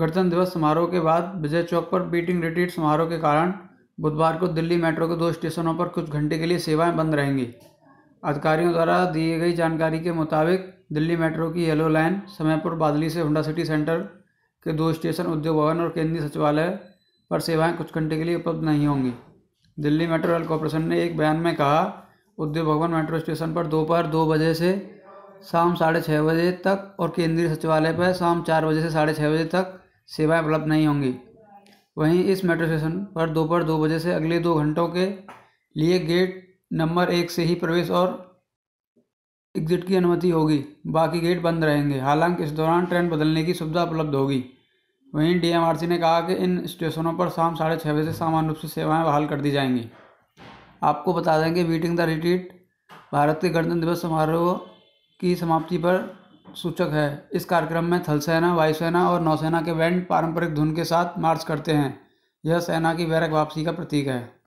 गणतंत्र दिवस समारोह के बाद विजय चौक पर बीटिंग रिट्रीट समारोह के कारण बुधवार को दिल्ली मेट्रो के दो स्टेशनों पर कुछ घंटे के लिए सेवाएं बंद रहेंगी अधिकारियों द्वारा दी गई जानकारी के मुताबिक दिल्ली मेट्रो की येलो लाइन समयपुर बादली से होंडा सिटी सेंटर के दो स्टेशन उद्योग भवन और केंद्रीय सचिवालय पर सेवाएं कुछ घंटे के लिए उपलब्ध नहीं होंगी दिल्ली मेट्रो रेल कॉरपोरेशन ने एक बयान में कहा उद्योग भवन मेट्रो स्टेशन पर दोपहर दो बजे से शाम साढ़े छः बजे तक और केंद्रीय सचिवालय पर शाम चार बजे से साढ़े छः बजे तक सेवाएं उपलब्ध नहीं होंगी वहीं इस मेट्रो स्टेशन पर दोपहर दो बजे से अगले दो घंटों के लिए गेट नंबर एक से ही प्रवेश और एग्जिट की अनुमति होगी बाकी गेट बंद रहेंगे हालांकि इस दौरान ट्रेन बदलने की सुविधा उपलब्ध होगी वहीं डीएमआरसी ने कहा कि इन स्टेशनों पर शाम साढ़े छः बजे से सामान्य रूप से सेवाएं बहाल कर दी जाएंगी आपको बता दें कि बीटिंग द रिट्रीट भारत के गणतंत्र दिवस समारोह की समाप्ति पर सूचक है इस कार्यक्रम में थल सेना वायुसेना और नौसेना के बैंड पारंपरिक धुन के साथ मार्च करते हैं यह सेना की बैरक वापसी का प्रतीक है